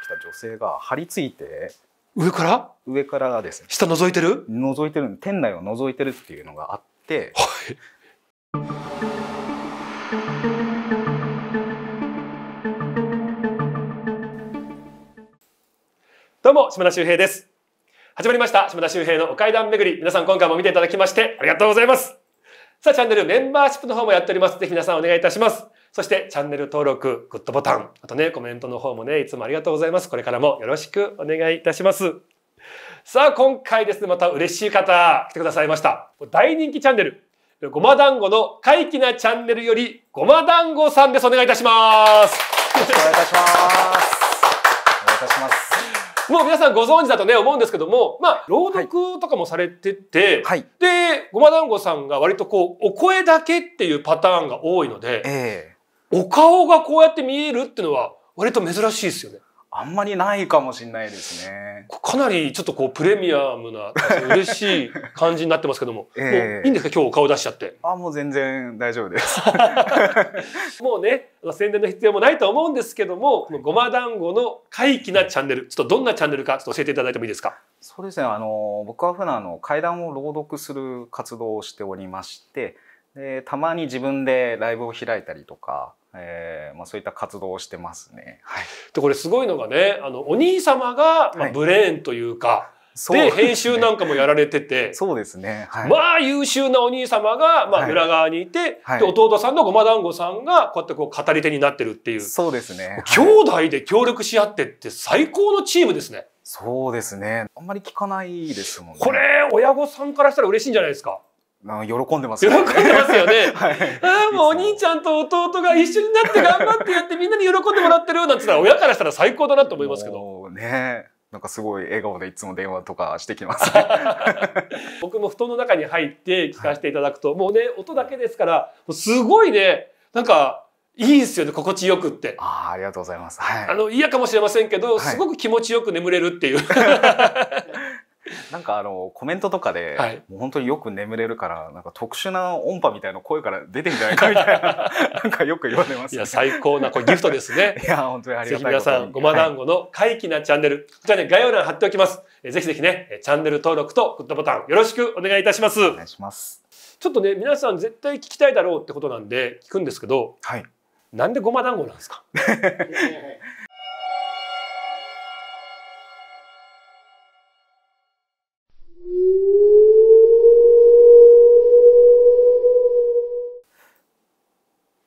来た女性が張り付いて上から上からですね下覗いてる覗いてる店内を覗いてるっていうのがあって、はい、どうも島田秀平です始まりました島田秀平のお階段巡り皆さん今回も見ていただきましてありがとうございますさあチャンネルメンバーシップの方もやっておりますぜひ皆さんお願いいたしますそしてチャンネル登録、グッドボタン、あとね、コメントの方もね、いつもありがとうございます。これからもよろしくお願いいたします。さあ、今回ですね、また嬉しい方、来てくださいました。大人気チャンネル、ごま団子の怪奇なチャンネルより、ごま団子さんです。お願いいたします。よろしくお願いいたします。お願いいたします。もう皆さんご存知だとね思うんですけども、まあ朗読とかもされてて、はい、でごま団子さんが割とこうお声だけっていうパターンが多いので、えお顔がこうやって見えるっていうのは割と珍しいですよね。あんまりないかもしれないですね。かなりちょっとこうプレミアムな嬉しい感じになってますけども、えー、いいんですか今日お顔出しちゃって。あもう全然大丈夫です。もうね宣伝の必要もないと思うんですけども、このごま団子の怪奇なチャンネル、ちょっとどんなチャンネルかちょっと教えていただいてもいいですか。そうですね。あの僕は普段の階段を朗読する活動をしておりまして、でたまに自分でライブを開いたりとか。えーまあ、そういった活動をしてますね。はい、でこれすごいのがねあのお兄様が、まあ、ブレーンというか、はいで、ね、編集なんかもやられててそうですね、はい、まあ優秀なお兄様が、まあ、裏側にいて、はい、で弟さんのごま団子さんがこうやってこう語り手になってるっていうそうですね、兄弟で協力し合ってって最高のチームですねそうですねあんまり聞かないですもんねこれ親御さんからしたら嬉しいんじゃないですかまあ、喜んでますよ、ね。喜んでますよね。はい、ああ、もうお兄ちゃんと弟が一緒になって頑張ってやってみんなに喜んでもらってるなんて言ったら親からしたら最高だなと思いますけど。ね。なんかすごい笑顔でいつも電話とかしてきます、ね、僕も布団の中に入って聞かせていただくと、はい、もうね、音だけですから、すごいね、なんか、いいですよね、心地よくって。ああ、ありがとうございます。はい。あの、嫌かもしれませんけど、すごく気持ちよく眠れるっていう。なんかあのコメントとかで、はい、もう本当によく眠れるからなんか特殊な音波みたいな声から出てんじゃないかみたいな なんかよく言われます、ね、いや最高なこれギフトですね。いや本当にありがたい皆さんごま団子の怪奇なチャンネル、はい、こちらね概要欄貼っておきます。えぜひぜひねチャンネル登録とグッドボタンよろしくお願いいたします。お願いします。ちょっとね皆さん絶対聞きたいだろうってことなんで聞くんですけど、はい、なんでごま団子なんですか。え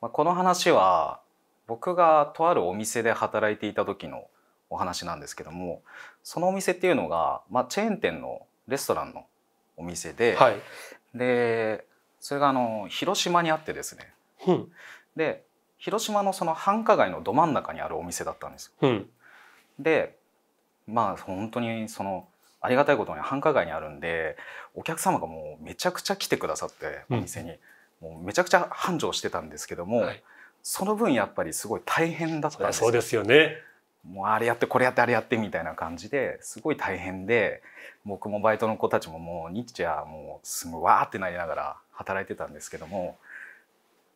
まあ、この話は僕がとあるお店で働いていた時のお話なんですけどもそのお店っていうのが、まあ、チェーン店のレストランのお店で、はい、でそれがあの広島にあってですね、うん、で広島のその繁華街のど真ん中にあるお店だったんですよ。うん、でまあ本当にそのありがたいことに繁華街にあるんでお客様がもうめちゃくちゃ来てくださってお店に。うんもうめちゃくちゃ繁盛してたんですけども、はい、その分やっぱりすごい大変だったんですそうですよねもうあれやってこれやってあれやってみたいな感じですごい大変で僕もバイトの子たちももう日夜もうすごいわーってなりながら働いてたんですけども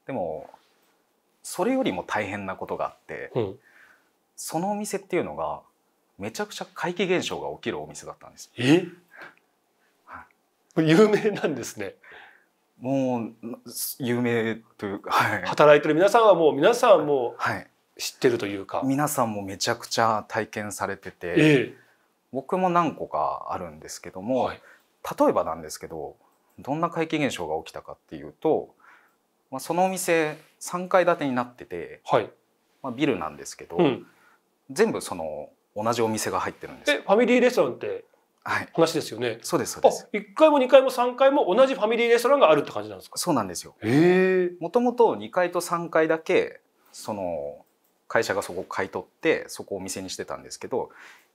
でもそれよりも大変なことがあって、うん、そのお店っていうのがめちゃくちゃ怪奇現象が起きるお店だったんです。え有名なんですねもう有名というか、はい、働いてる皆さんはもう皆さんも知ってるというか、はい、皆さんもめちゃくちゃ体験されてて、えー、僕も何個かあるんですけども、はい、例えばなんですけどどんな怪奇現象が起きたかっていうと、まあ、そのお店3階建てになってて、まあ、ビルなんですけど、うん、全部その同じお店が入ってるんですえファミリーレストランって話ですよね。はい、そうですそうです。1回も2回も3回も同じファミリーレストランがあるって感じなんですか。そうなんですよ。もともと2階と3階だけその会社がそこを買い取ってそこをお店にしてたんですけど、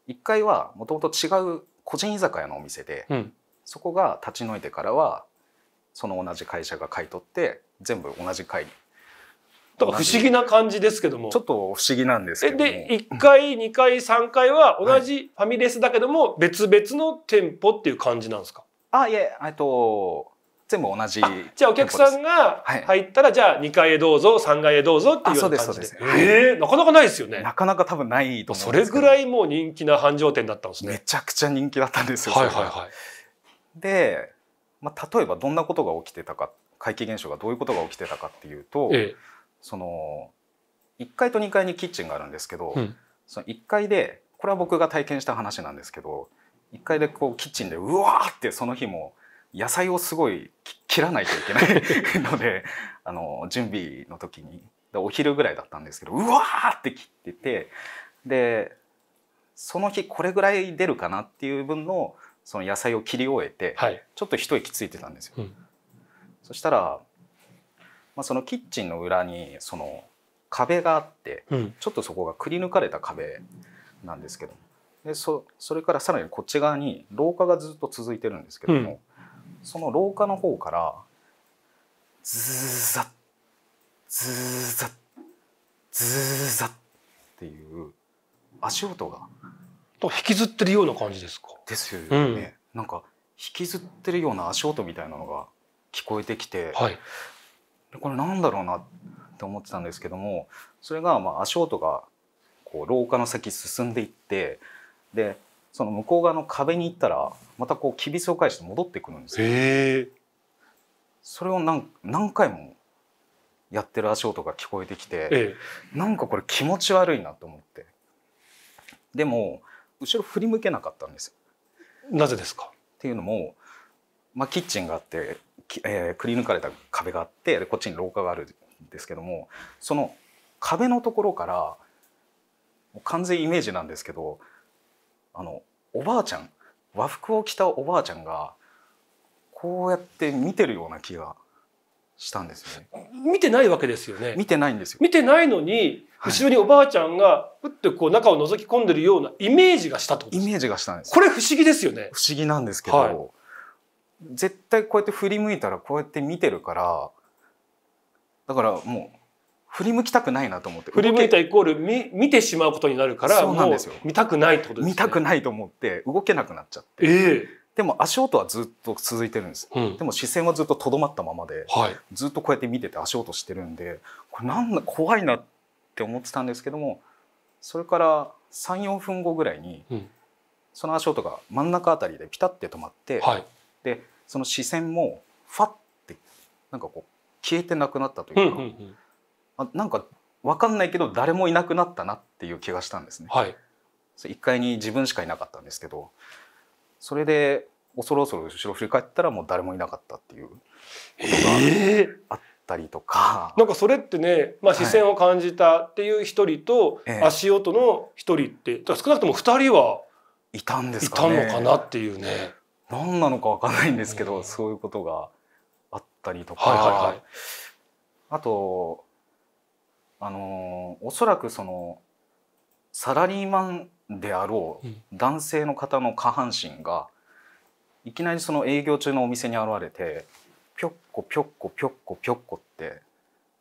1階はもともと違う個人居酒屋のお店で、うん、そこが立ち退いてからはその同じ会社が買い取って全部同じ会にだから不思議な感じですけども。ちょっと不思議なんですけどで、1回、2回、3回は同じファミレスだけども、別々の店舗っていう感じなんですかあ、いえ、えっと、全部同じ。じゃあお客さんが入ったら、はい、じゃあ2階へどうぞ、3階へどうぞっていうう感じで。そうです、そうです。ええー、なかなかないですよね。なかなか多分ないと思うんですそれぐらいもう人気な繁盛店だったんですね。めちゃくちゃ人気だったんですよ。はいはいはい。で、まあ、例えばどんなことが起きてたか、怪奇現象がどういうことが起きてたかっていうと、ええその1階と2階にキッチンがあるんですけど、うん、その1階でこれは僕が体験した話なんですけど1階でこうキッチンでうわーってその日も野菜をすごい切らないといけないので あの準備の時にお昼ぐらいだったんですけどうわーって切っててでその日これぐらい出るかなっていう分のその野菜を切り終えて、はい、ちょっと一息ついてたんですよ。うん、そしたらまあ、そのキッチンの裏にその壁があって、うん、ちょっとそこがくり抜かれた壁なんですけどでそそれからさらにこっち側に廊下がずっと続いてるんですけども、うん、その廊下の方からズーザッズーザッズーザッっていう足音が。と引きずってるような感じですかですよね、うん、なんか引きずってるような足音みたいなのが聞こえてきて、はい、これなんだろうなって思ってたんですけどもそれがまあ足音がこう廊下の先進んでいってでその向こう側の壁に行ったらまたこうきびすを返して戻ってくるんですよ。それを何何回もやってる足音が聞こえてきて、ええ、なんかこれ気持ち悪いなと思ってでも後ろ振り向けなかったんですよ。なぜですかっていうのも、まあ、キッチンがあってえー、くり抜かれた壁があってでこっちに廊下があるんですけどもその壁のところから完全イメージなんですけどあのおばあちゃん和服を着たおばあちゃんがこうやって見てるような気がしたんですよね。見てないわけですよね。見てないんですよ。見てないのに、後ろにおばあちゃんが、ふってこう中を覗き込んでるようなイメージがしたとイメージがしたんです。これ不思議ですよね。不思議なんですけど、はい、絶対こうやって振り向いたらこうやって見てるからだからもう振り向きたくないなと思って振り向いたイコール見見てしまうことになるからそうなんですよ見たくないってことですね見たくないと思って動けなくなっちゃって、えー、でも足音はずっと続いてるんです、うん、でも視線はずっととどまったままで、はい、ずっとこうやって見てて足音してるんでこれなんだ怖いなって思ってたんですけどもそれから34分後ぐらいに、うん、その足音が真ん中あたりでピタッて止まって、はい、でその視線もファッてなんかこう消えてなくなったというか、うん、あなんか分かんないけど誰もいなくなったなっていう気がしたんですね。はい、1階に自分しかいなかったんですけどそれで恐ろ恐ろ後ろ振り返ったらもう誰もいなかったっていうことがあったりとか、えー、なんかそれってね、まあ、視線を感じたっていう一人と、足音の一人って、少なくとも2人はいたんですか、ね、いたのかなっていうね。何なのか分かんないんですけど、そういうことがあったりとか、はいはいはい、あとあのおそらくそのサラリーマンであろう男性の方の下半身がいきなりその営業中のお店に現れてぴょっこぴょっこぴょっこぴょっこって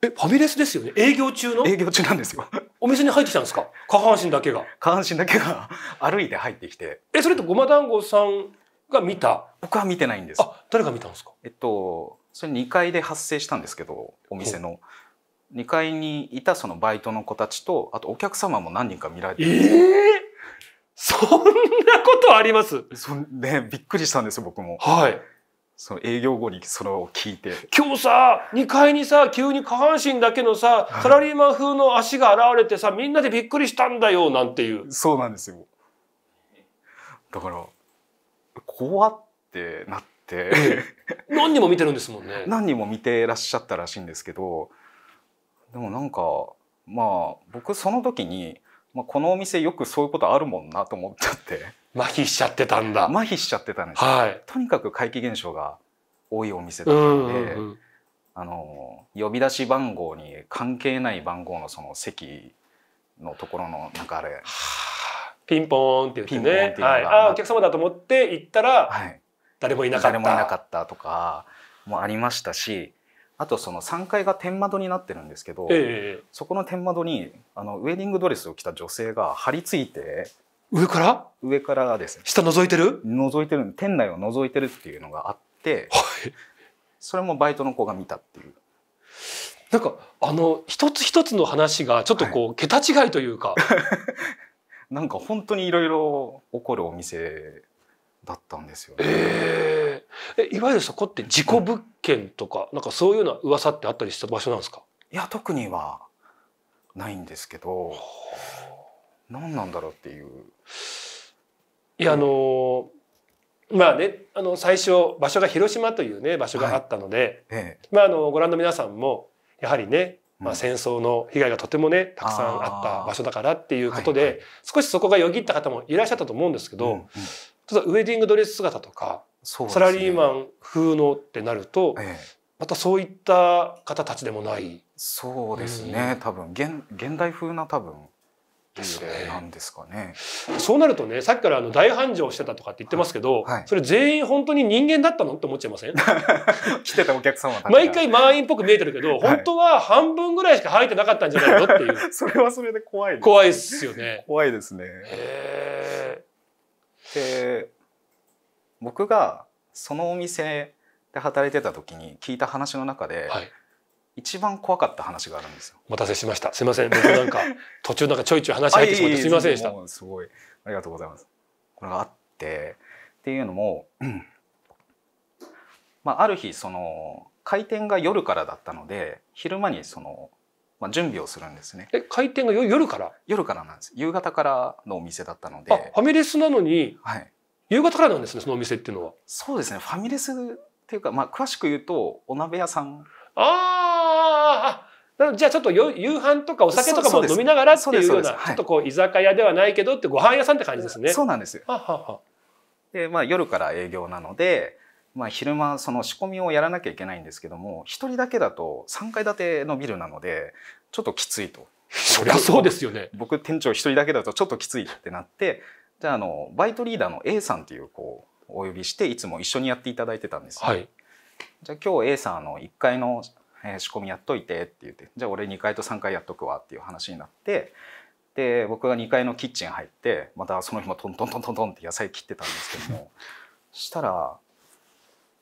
えファミレスですよね営業中の営業中なんですよお店に入ってきたんですか下半身だけが下半身だけが歩いて入ってきてえそれってごま団子さんが見た僕は見てないんですあ誰が見たんですかえっとそれ2階で発生したんですけどお店の2階にいたそのバイトの子たちとあとお客様も何人か見られてええー、そんなことありますそんでびっくりしたんですよ僕もはいその営業後にそれを聞いて今日さ2階にさ急に下半身だけのさサラリーマン風の足が現れてさみんなでびっくりしたんだよなんていうそうなんですよだから怖ってなって何人も見てるんですもんね 何人も見てらっしゃったらしいんですけどでもなんかまあ僕その時に、まあ、このお店よくそういうことあるもんなと思っちゃって麻痺しちゃってたんだ麻痺しちゃってたんです、はい、とにかく怪奇現象が多いお店だったので、うんうん、あの呼び出し番号に関係ない番号のその席のところのなんかあれ、はあピンポーンって言ってね、はい、あお客様だと思って行ったら、はい、誰もいなかった誰もいなかったとかもありましたしあとその3階が天窓になってるんですけど、えー、そこの天窓にあのウェディングドレスを着た女性が張り付いて上から上からですね下覗いてる覗いてる店内を覗いてるっていうのがあって、はい、それもバイトの子が見たっていうなんかあの一つ一つの話がちょっとこう、はい、桁違いというか なんか本当にいろいろ起こるお店だったんですよね、ねえー、いわゆるそこって事故物件とか、うん、なんかそういうような噂ってあったりした場所なんですかいや特にはないんですけど何なんだろうっていう。いや、あのまあね、あの最初場所が広島というね場所があったので、はいええ、まああのご覧の皆さんもやはりねまあ、戦争の被害がとてもねたくさんあった場所だからっていうことで、はいはい、少しそこがよぎった方もいらっしゃったと思うんですけど、うんうん、ウェディングドレス姿とか、ね、サラリーマン風のってなると、ええ、またそういった方たちでもない。そうですね、うん、多分現現代風な多分っうなんですかね。そうなるとね、さっきからあの大繁盛してたとかって言ってますけど、はい、それ全員本当に人間だったのって思っちゃいません 来てたお客様毎回満員っぽく見えてるけど、本当は半分ぐらいしか入ってなかったんじゃないのっていう。それはそれで怖いです、ね、怖いですよね。怖いですね。へで、僕がそのお店で働いてた時に聞いた話の中で、はい一番怖かった話があるんですよ。お待たせしました。すみません。僕なんか 途中なんかちょいちょい話入ってしまってすみませんでした。すごいありがとうございます。これがあってっていうのも、まあある日その開店が夜からだったので昼間にそのまあ、準備をするんですね。え、開店が夜から夜からなんです。夕方からのお店だったので。ファミレスなのに、はい、夕方からなんですね、そのお店っていうのは。そうですね、ファミレスっていうか、まあ、詳しく言うと、お鍋屋さん。ああああじゃあちょっと夕飯とかお酒とかも飲みながらっていうような、ちょっとこう居酒屋ではないけどってご飯屋さんって感じですね。そうなんですよ。ははでまあ、夜から営業なので、まあ、昼間その仕込みをやらなきゃいけないんですけども1人だけだと3階建てのビルなのでちょっときついと。そりゃそうですよね僕店長1人だけだとちょっときついってなってじゃああのバイトリーダーの A さんっていう子をお呼びしていつも一緒にやっていただいてたんですよ。はい、じゃあ今日 A さんの1階のえー、仕込みやっといて」って言って「じゃあ俺2階と3階やっとくわ」っていう話になってで僕が2階のキッチン入ってまたその日もトントントントントンって野菜切ってたんですけども したら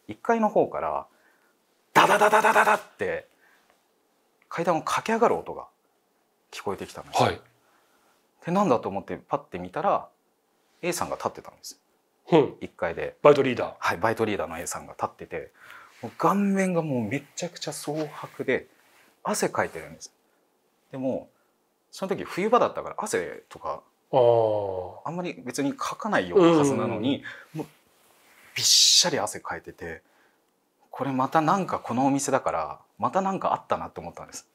1階の方から「ダダダダダダダ!」って階段を駆け上がる音が聞こえてきたんです、はい、でなんだと思ってパッて見たら A さんが立ってたんです、うん、1階でバイトリーダーはいバイトリーダーの A さんが立ってて顔面がもうめちゃくちゃ蒼白で汗かいてるんですでもその時冬場だったから汗とかあんまり別にかかないようなはずなのに、もうびっしゃり汗かいててこれまたなんかこのお店だからまた何かあったなって思ったんです。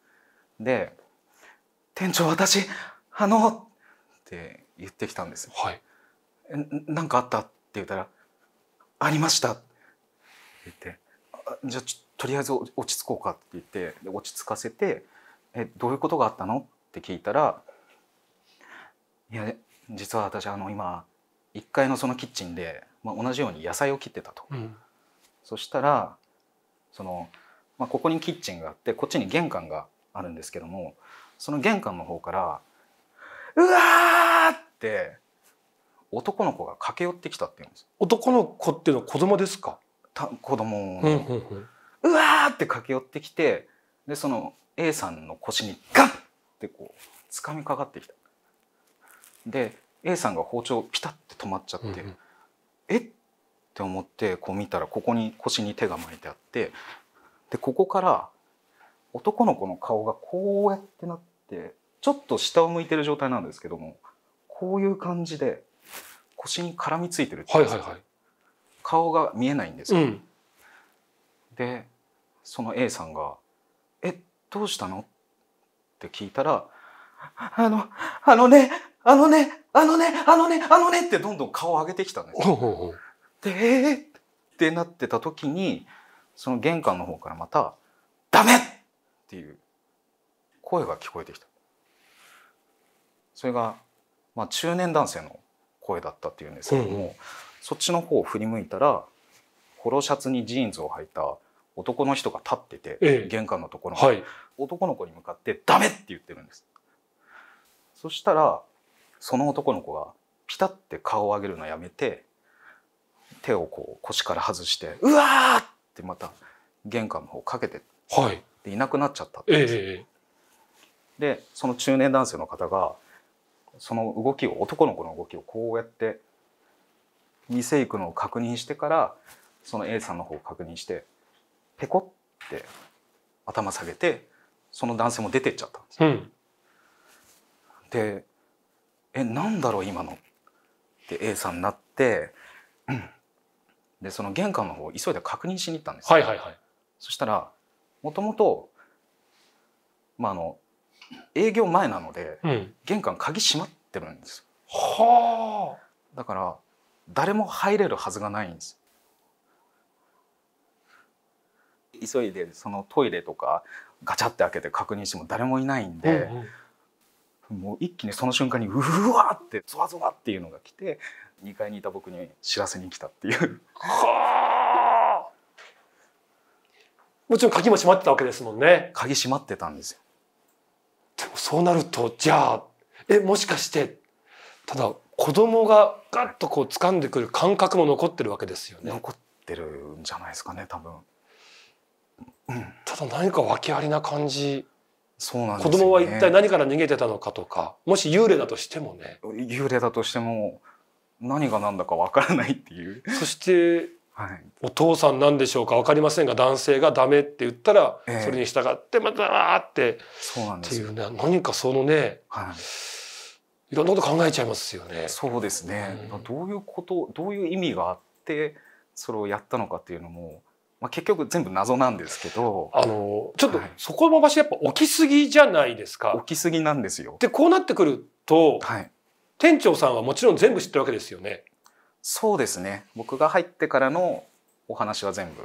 で「店長私あの!」って言ってきたんです。はい、なんかあったって言ったら「ありました」って言ってじゃあとりあえず落ち着こうかって言って落ち着かせて「えどういうことがあったの?」って聞いたら「いや実は私あの今1階のそのキッチンで、まあ、同じように野菜を切ってたと」うん、そしたらその、まあ、ここにキッチンがあってこっちに玄関があるんですけどもその玄関の方から「うわ!」って男の子が駆け寄ってきたっていうんです男の子っていうのは子供ですかた子供の、うわって駆け寄ってきてでその A さんの腰にガッってこう掴みかかってきた。で A さんが包丁ピタッて止まっちゃって、うんうん、えって思ってこう見たらここに腰に手が巻いてあってでここから男の子の顔がこうやってなってちょっと下を向いてる状態なんですけどもこういう感じで腰に絡みついてるって、はいはいはい、顔が見えないんですよ、うん、でその A さんが「えどうしたの?」って聞いたら「あのあのねあのねあのねあのねあのね」ってどんどん顔を上げてきたんですよ。で「えー、ってなってた時にその玄関の方からまた「ダメ!」っていう声が聞こえてきた。それが、まあ、中年男性の声だったっていうんですけども、うんそっちの方を振り向いたらポロシャツにジーンズを履いた男の人が立ってて、ええ、玄関のところに、はい、男の子に向かって「ダメ!」って言ってるんですそしたらその男の子がピタッて顔を上げるのやめて手をこう腰から外して「うわ!」ってまた玄関の方かけて、はい、でいなくなっちゃったってええ、でその中年男性の方がその動きを男の子の動きをこうやって店行くのを確認してからその A さんの方を確認してペコって頭下げてその男性も出てっちゃったんですよ。うん、で「えなんだろう今の」って A さんになって、うん、でその玄関の方急いで確認しに行ったんですよ。はいはいはい、そしたらもともと、まあ、あの営業前なので、うん、玄関鍵閉まってるんですはあだから誰も入れるはずがないんです急いでそのトイレとかガチャって開けて確認しても誰もいないんで、うんうん、もう一気にその瞬間にうわってゾワゾワっていうのが来て2階にいた僕に知らせに来たっていう。はあもちろん鍵も閉まってたわけですもんね。鍵閉まってたんですよ。でもそうなるとじゃあえもしかしてただ子供がガッとこう掴んでくる感覚も残ってるわけですよね残ってるんじゃないですかね多分、うん、ただ何か訳ありな感じそうなんです、ね、子供は一体何から逃げてたのかとかもし幽霊だとしてもね幽霊だとしても何が何だかわからないっていうそして、はい、お父さんなんでしょうか分かりませんが男性がダメって言ったら、それに従ってまたわーってそうなんですうね、何かそのね、はいいろんなこと考えちゃいますよね。そうですね、うん、どういうことどういう意味があってそれをやったのかっていうのも、まあ、結局全部謎なんですけどあのちょっとそこの場所やっぱ起きすぎじゃないですか。起きすぎなんですよでこうなってくると、はい、店長さんはもちろん全部知ってるわけですよね。そうですね僕が入ってからのお話は全部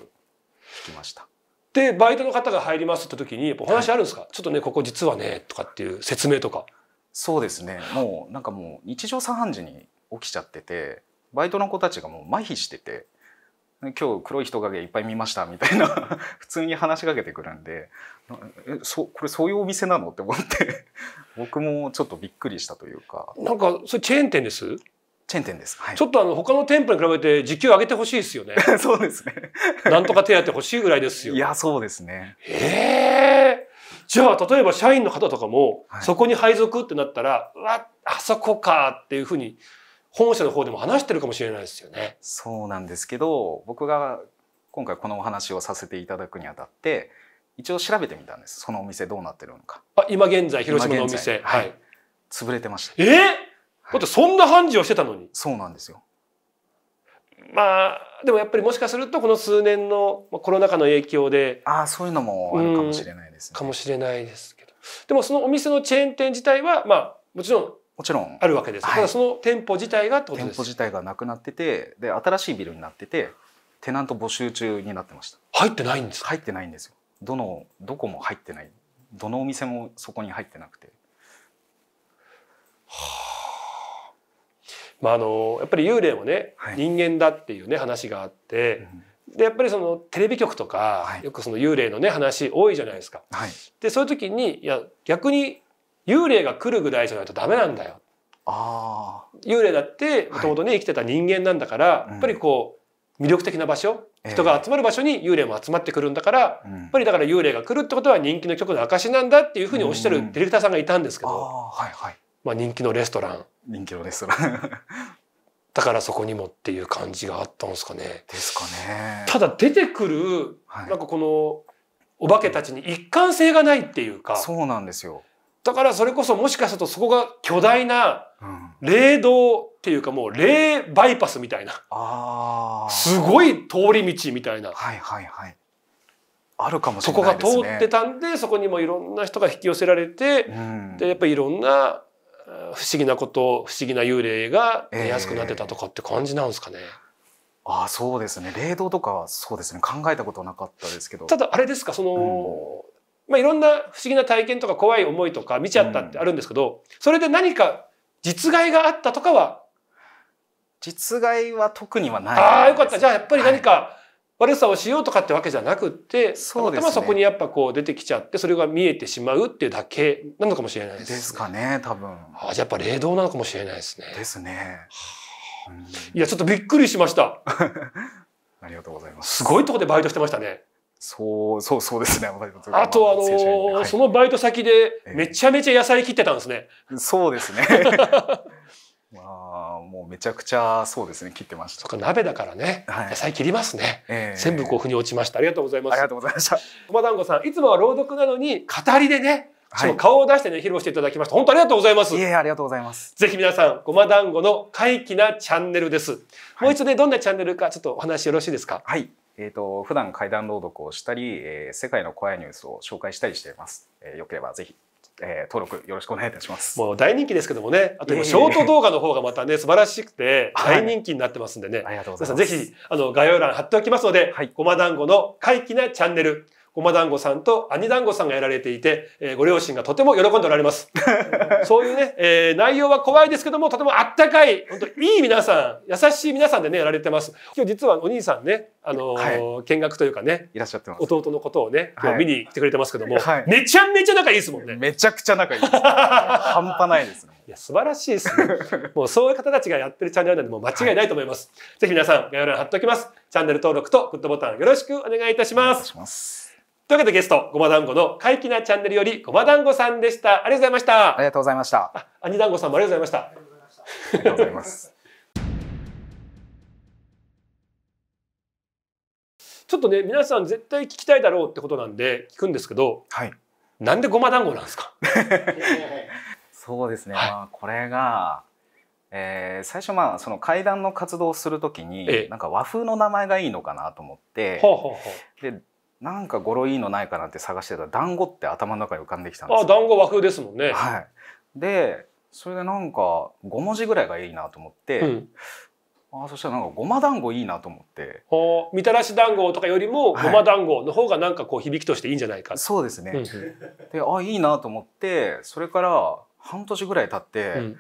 聞きました。でバイトの方が入りますって時にやっぱお話あるんですか、はい、ちょっとねここ実はねとかっていう説明とか。そうですねもうなんかもう日常茶飯事に起きちゃっててバイトの子たちがもう麻痺してて「今日黒い人影いっぱい見ました」みたいな 普通に話しかけてくるんで「えそこれそういうお店なの?」って思って僕もちょっとびっくりしたというかなんかそれチェーン店ですチェーン店です、はい、ちょっとあの他の店舗に比べて時給上げてほしいですよね そうですねなんとか手当てほしいぐらいですよいやそうですねええじゃあ例えば社員の方とかも、そこに配属ってなったらうわあそこかっていうふうに本社の方でも話してるかもしれないですよね。そうなんですけど僕が今回このお話をさせていただくにあたって一応調べてみたんですそのお店どうなってるのか。あ今現在広島のお店、はい、はい、潰れてました。えー、はい、だってそんな判事をしてたのに。そうなんですよ。まあでもやっぱりもしかするとこの数年のコロナ禍の影響でああそういうのもあるかもしれないですね、かもしれないですけどでもそのお店のチェーン店自体はまあもちろんもちろんあるわけです、はい、ただその店舗自体がってことです店舗自体がなくなっててで新しいビルになっててテナント募集中になってました入ってないんです入ってないんですよどのどこも入ってないどのお店もそこに入ってなくてはあまあ、あのやっぱり幽霊もね、はい、人間だっていうね話があって、うん、でやっぱりそのテレビ局とか、はい、よくその幽霊のね話多いじゃないですか。はい、でそういう時にいや逆に幽霊が来るぐらいじゃないとダメなんだよ。あ幽霊だってもともとね生きてた人間なんだから、やっぱりこう魅力的な場所、人が集まる場所に幽霊も集まってくるんだから、えー、やっぱりだから幽霊が来るってことは人気の曲の証なんだっていうふうにおっしゃるディレクターさんがいたんですけど、うんはいはい、まあ、人気のレストラン人気のレストランだからそこにもっていう感じがあったんですかね。ですかね。ただ出てくる、はい、なんかこのお化けたちに一貫性がないっていうか。そうなんですよ。だからそれこそもしかするとそこが巨大な霊道っていうかもう霊バイパスみたいな、あすごい通り道みたいな。はいはいはい。あるかもしれない、ね、そこが通ってたんでそこにもいろんな人が引き寄せられて、うん、でやっぱりいろんな不思議なこと不思議な幽霊が出やすくなってたとかって感じなんですかね。えー、ああそうですね霊道とかはそうですね考えたことなかったですけどただあれですかその、うん、まあ、いろんな不思議な体験とか怖い思いとか見ちゃったってあるんですけど、うん、それで何か実害があったとかは実害は特にはないああよかったじゃあやっぱり何か、はい悪さをしようとかってわけじゃなくってたまたまそこにやっぱこう出てきちゃってそれが見えてしまうっていうだけなのかもしれないです、ね、ですかね多分あじゃあやっぱ霊道なのかもしれないですね。ですね。いやちょっとびっくりしました。ありがとうございます。すごいとこでバイトしてましたね。そうそうそうですね。あとあのーはい、そのバイト先でめちゃめちゃ野菜切ってたんですね。えー、そうですね。まあ、もうめちゃくちゃそうですね切ってました鍋だからね、はい、野菜切りますね、えー、全部こう腑に落ちましたありがとうございますありがとうございました駒団子さんいつもは朗読なのに語りでねその顔を出してね、披露していただきました。本当ありがとうございます。いえ、ありがとうございます。ぜひ皆さん、ごま団子の怪奇なチャンネルです。もう一度ね、はい、どんなチャンネルか、ちょっとお話よろしいですか。はい。えっ、ー、と、普段怪談朗読をしたり、えー、世界の怖いニュースを紹介したりしています。えー、よければぜひえー、登録よろしくお願いいたします。もう大人気ですけどもね、あと今ショート動画の方がまたね、素晴らしくて、大人気になってますんでね。はい、ありがとうございます。皆さぜひ、あの、概要欄貼っておきますので、はい、ごま団子の怪奇なチャンネル、おま団子さんと兄団子さんがやられていて、えー、ご両親がとても喜んでおられます。そういうね、えー、内容は怖いですけども、とてもあったかい、本当いい皆さん、優しい皆さんでね、やられてます。今日実はお兄さんね、あのーはい、見学というかね、いらっしゃってます。弟のことをね、今日見に来てくれてますけども、はい、めちゃめちゃ仲いいですもんね。めちゃくちゃ仲いいです。半端ないですね。いや、素晴らしいですね。もうそういう方たちがやってるチャンネルなんで、もう間違いないと思います。はい、ぜひ皆さん、概要欄貼っておきます。チャンネル登録とグッドボタンよろしくお願いいたします。お願いします。というわけでゲスト、ごま団子の怪奇なチャンネルよりごま団子さんでした。ありがとうございました。ありがとうございました。あ、兄団子さんもありがとうございました。ありがとうございます。ちょっとね、皆さん絶対聞きたいだろうってことなんで聞くんですけど、はい、なんでごま団子なんですか そうですね、はい、まあ、これが、えー、最初まあその階段の活動をするときに、なんか和風の名前がいいのかなと思って、はあはあ、でなんか語呂いいのないかなって探してた団子って頭の中に浮かんできたんですあ団子和風ですもんね。はい、でそれでなんか5文字ぐらいがいいなと思って、うん、あそしたらなんかごま団子いいなと思ってみたらし団子とかよりもごま団子の方がなんかこう響きとしていいんじゃないか、はい、そうですね、うん、であいいなと思ってそれから半年ぐらい経って、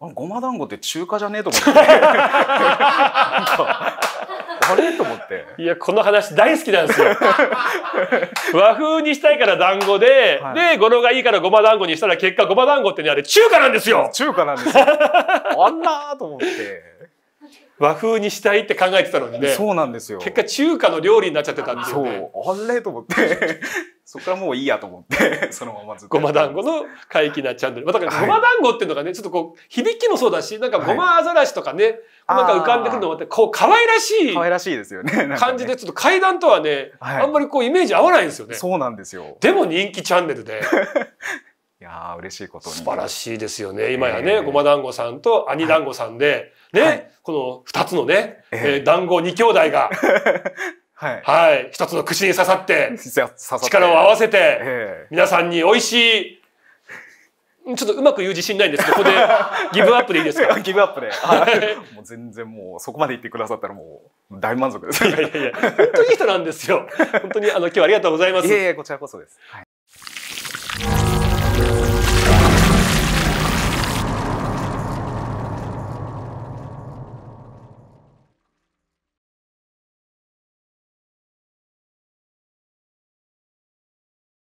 うん、ごま団子って中華じゃねえと思って あれと思って。いや、この話大好きなんですよ。和風にしたいから団子で、はい、で、語呂がいいからごま団子にしたら結果ごま団子ってね、あれ中華なんですよ中華なんですよ。あんなと思って。和風にしたいって考えてたのにねそうなんですよ結果中華の料理になっちゃってたんですよ、ね、そうあれと思って そこからもういいやと思って そのままずっとごま団子の怪奇なチャンネル、まあ、だからごま団子っていうのがね、ちょっとこう響きもそうだしなんかごまアザラシとかね、はい、なんか浮かんでくるのもあってこう可愛らしい可愛らしいですよね感じでちょっと階段とはね、はい、あんまりこうイメージ合わないんですよねそうなんですよでも人気チャンネルで しいことに素晴らしいですよね今やね、えー、ごま団子さんと兄団子さんで、はい、ね、はい、この二つのね、えー、団子二兄弟が はい、はい、一つの口に刺さって力を合わせて、えー、皆さんに美味しいちょっとうまく言う自信ないんですけど、ここで ギブアップでいいですかギブアップで。はい、もう全然もうそこまで言ってくださったらもう大満足です。いやいやいや、本当にいい人なんですよ。本当にあの今日はありがとうございます。いやいや、こちらこそです。はい